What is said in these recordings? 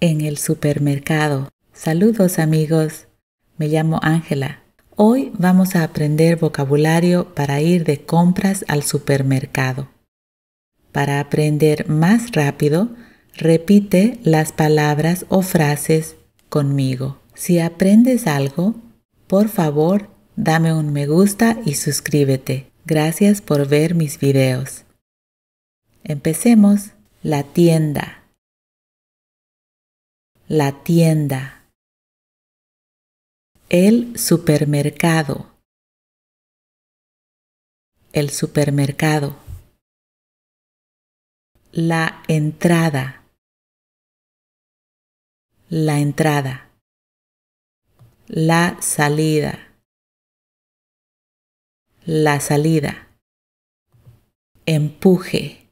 en el supermercado. Saludos amigos, me llamo Ángela. Hoy vamos a aprender vocabulario para ir de compras al supermercado. Para aprender más rápido, repite las palabras o frases conmigo. Si aprendes algo, por favor, dame un me gusta y suscríbete. Gracias por ver mis videos. Empecemos. La tienda la tienda, el supermercado, el supermercado, la entrada, la entrada, la salida, la salida, empuje,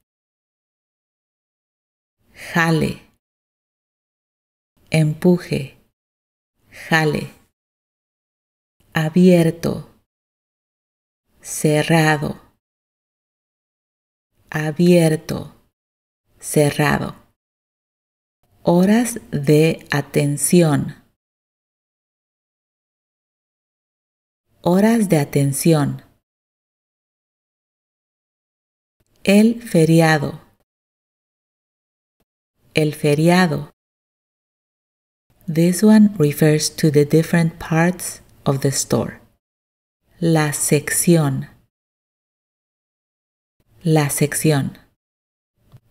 jale empuje, jale, abierto, cerrado, abierto, cerrado. Horas de atención. Horas de atención. El feriado. El feriado. This one refers to the different parts of the store. La sección. La sección.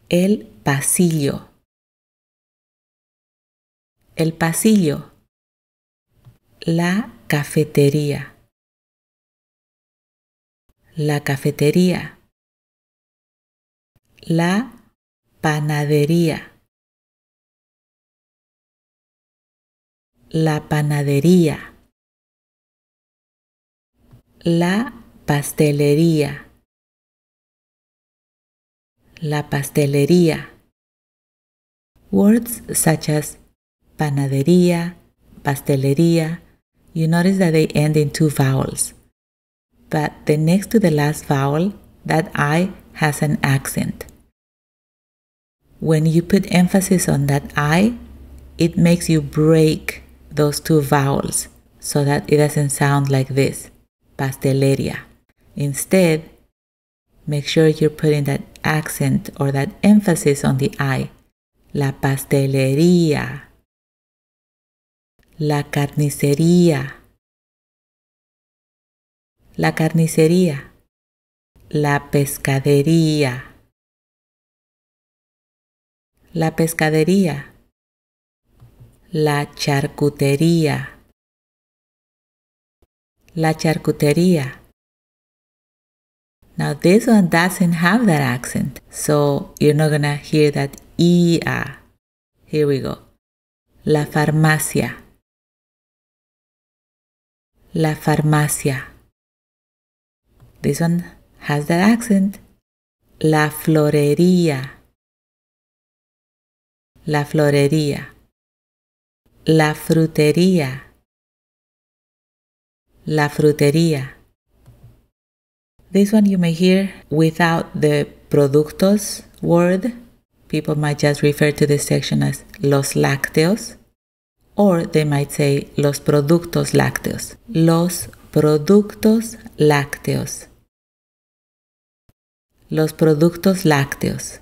El pasillo. El pasillo. La cafetería. La cafetería. La panadería la panadería, la pastelería, la pastelería. Words such as panadería, pastelería, you notice that they end in two vowels. But the next to the last vowel, that I has an accent. When you put emphasis on that I, it makes you break those two vowels so that it doesn't sound like this, pasteleria. Instead, make sure you're putting that accent or that emphasis on the I. La pastelería. La carnicería. La carnicería. La pescadería. La pescadería. La charcutería. La charcutería. Now this one doesn't have that accent, so you're not gonna hear that ia. E Here we go. La farmacia. La farmacia. This one has that accent. La florería. La florería. La frutería. La frutería. This one you may hear without the productos word. People might just refer to this section as los lácteos, or they might say los productos lácteos. Los productos lácteos. Los productos lácteos.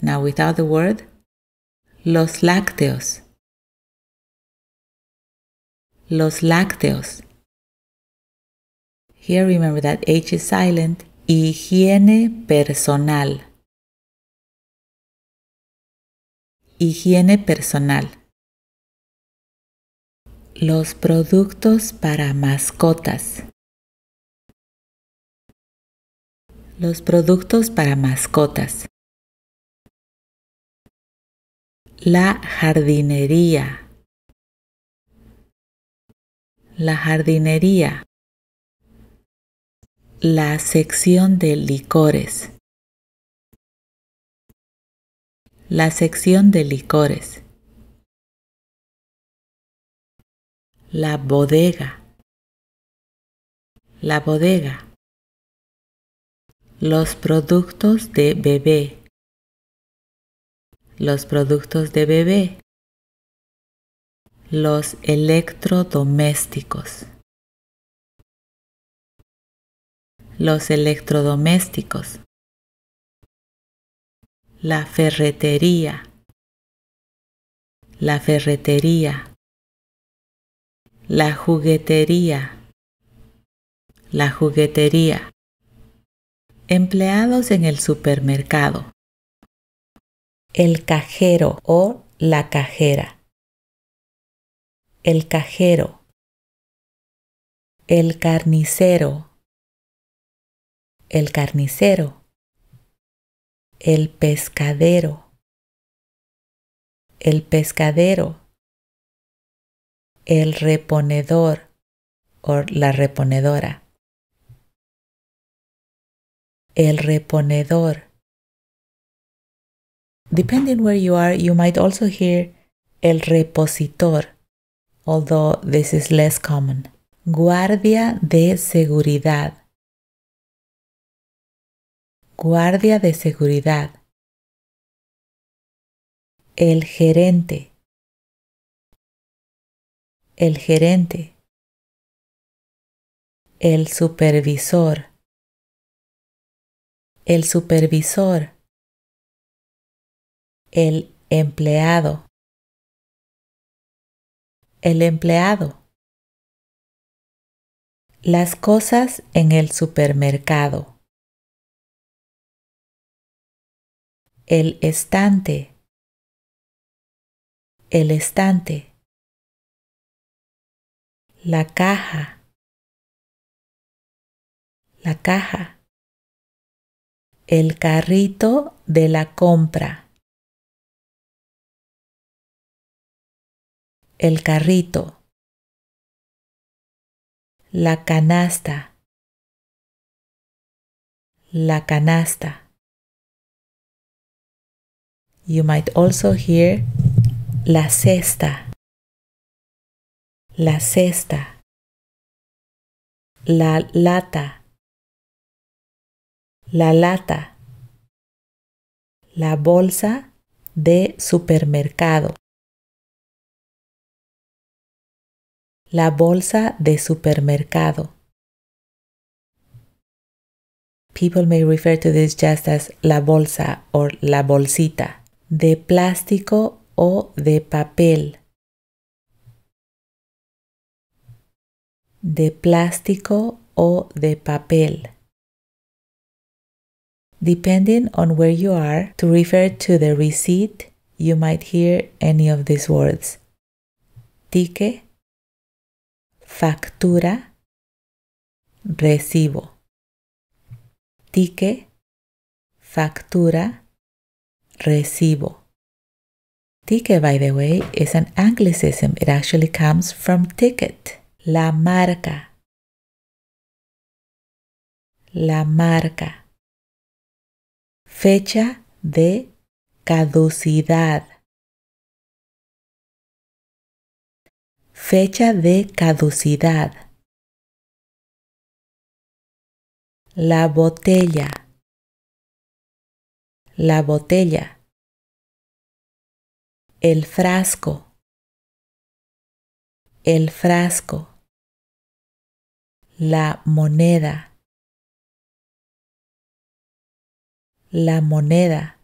Now, without the word, Los lácteos. Los lácteos. Here remember that H is silent. Higiene personal. Higiene personal. Los productos para mascotas. Los productos para mascotas. la jardinería. La jardinería. La sección de licores. La sección de licores. La bodega. La bodega. Los productos de bebé los productos de bebé, los electrodomésticos, los electrodomésticos, la ferretería, la ferretería, la juguetería, la juguetería, empleados en el supermercado el cajero o la cajera. El cajero. El carnicero. El carnicero. El pescadero. El pescadero. El reponedor o la reponedora. El reponedor Depending where you are, you might also hear el repositor, although this is less common. Guardia de seguridad. Guardia de seguridad. El gerente. El gerente. El supervisor. El supervisor el empleado. El empleado. Las cosas en el supermercado. El estante. El estante. La caja. La caja. El carrito de la compra. el carrito, la canasta, la canasta. You might also hear la cesta, la cesta, la lata, la lata, la bolsa de supermercado La bolsa de supermercado. People may refer to this just as la bolsa or la bolsita. De plástico o de papel. De plástico o de papel. Depending on where you are, to refer to the receipt, you might hear any of these words. Tique factura, recibo. Tique, factura, recibo. Tique, by the way, is an anglicism. It actually comes from ticket, la marca. La marca. Fecha de caducidad. Fecha de caducidad. La botella. La botella. El frasco. El frasco. La moneda. La moneda.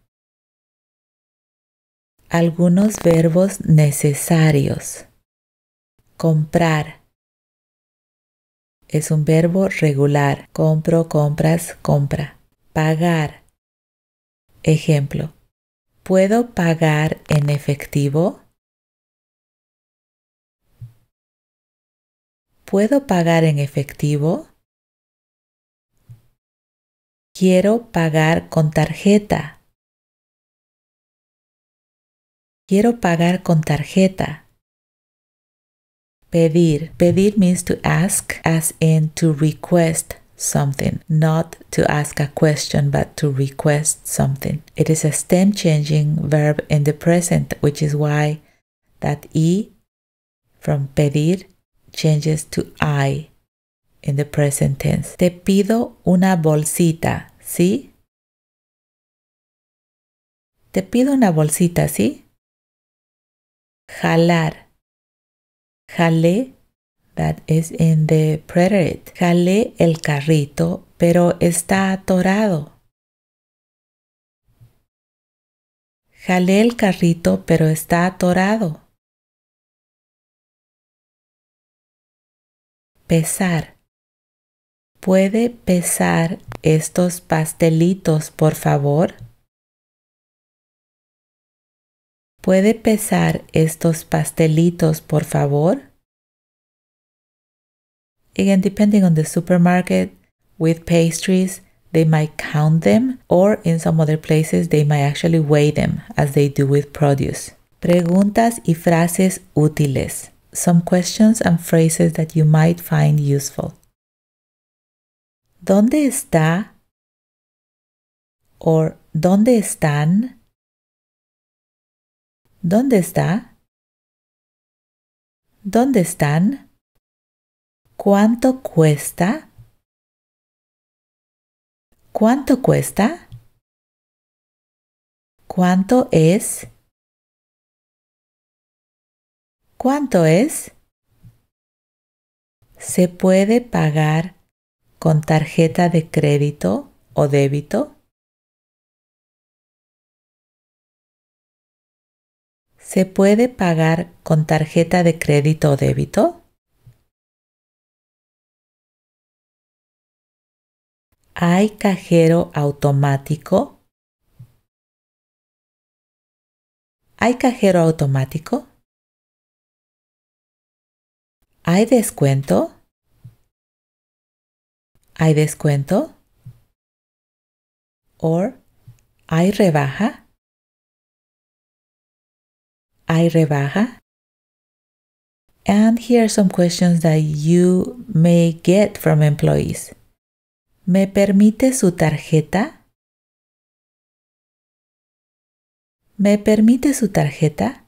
Algunos verbos necesarios comprar. Es un verbo regular. Compro, compras, compra. Pagar. Ejemplo. ¿Puedo pagar en efectivo? ¿Puedo pagar en efectivo? Quiero pagar con tarjeta. Quiero pagar con tarjeta. Pedir. Pedir means to ask, as in to request something, not to ask a question, but to request something. It is a stem changing verb in the present, which is why that E from pedir changes to I in the present tense. Te pido una bolsita, ¿sí? Te pido una bolsita, ¿sí? Jalar. Jalé, that is in the preterite. Jalé el carrito, pero está atorado. Jalé el carrito, pero está atorado. Pesar. ¿Puede pesar estos pastelitos, por favor? ¿Puede pesar estos pastelitos, por favor? Again, depending on the supermarket with pastries, they might count them, or in some other places, they might actually weigh them as they do with produce. Preguntas y frases útiles. Some questions and phrases that you might find useful. ¿Dónde está? Or ¿Dónde están? ¿Dónde está? ¿Dónde están? ¿Cuánto cuesta? ¿Cuánto cuesta? ¿Cuánto es? ¿Cuánto es? ¿Se puede pagar con tarjeta de crédito o débito? ¿Se puede pagar con tarjeta de crédito o débito? ¿Hay cajero automático? ¿Hay cajero automático? ¿Hay descuento? ¿Hay descuento? ¿Or hay rebaja? I rebaja? And here are some questions that you may get from employees. ¿Me permite su tarjeta? ¿Me permite su tarjeta?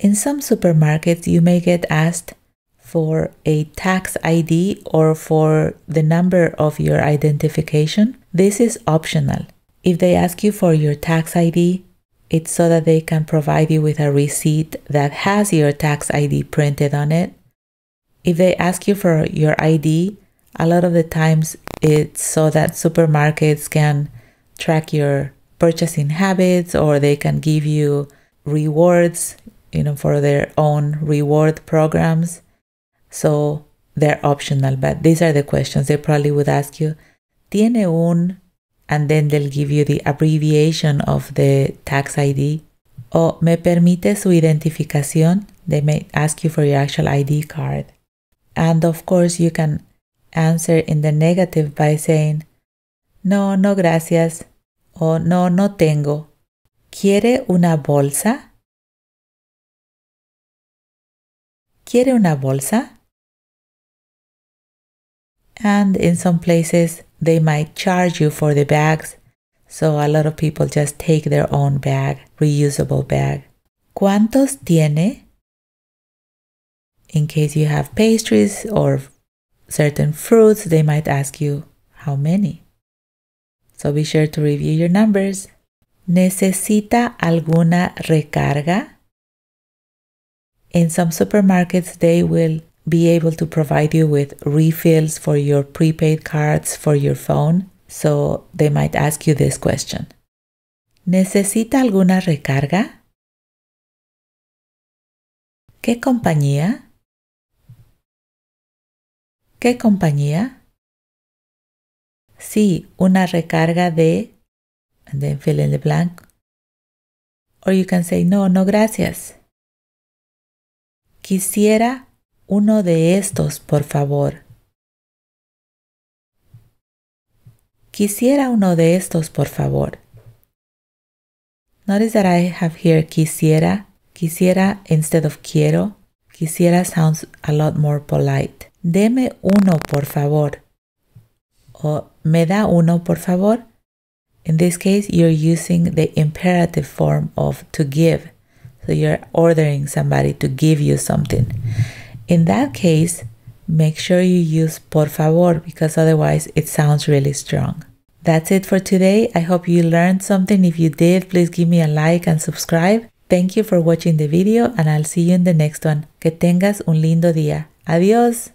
In some supermarkets, you may get asked for a tax ID or for the number of your identification. This is optional. If they ask you for your tax ID, it's so that they can provide you with a receipt that has your tax ID printed on it. If they ask you for your ID, a lot of the times it's so that supermarkets can track your purchasing habits or they can give you rewards, you know, for their own reward programs. So they're optional, but these are the questions they probably would ask you. ¿Tiene un and then they'll give you the abbreviation of the tax ID. O me permite su identificación, they may ask you for your actual ID card. And of course, you can answer in the negative by saying, no, no gracias, o no, no tengo. ¿Quiere una bolsa? ¿Quiere una bolsa? And in some places, they might charge you for the bags, so a lot of people just take their own bag, reusable bag. ¿Cuántos tiene? In case you have pastries or certain fruits, they might ask you how many. So be sure to review your numbers. ¿Necesita alguna recarga? In some supermarkets, they will be able to provide you with refills for your prepaid cards for your phone, so they might ask you this question. ¿Necesita alguna recarga? ¿Qué compañía? ¿Qué compañía? Sí, una recarga de... And then fill in the blank. Or you can say, no, no gracias. Quisiera uno de estos, por favor. Quisiera uno de estos, por favor. Notice that I have here quisiera. Quisiera instead of quiero. Quisiera sounds a lot more polite. Deme uno, por favor. O me da uno, por favor. In this case, you're using the imperative form of to give. So you're ordering somebody to give you something. In that case, make sure you use por favor because otherwise it sounds really strong. That's it for today. I hope you learned something. If you did, please give me a like and subscribe. Thank you for watching the video and I'll see you in the next one. Que tengas un lindo día. Adiós.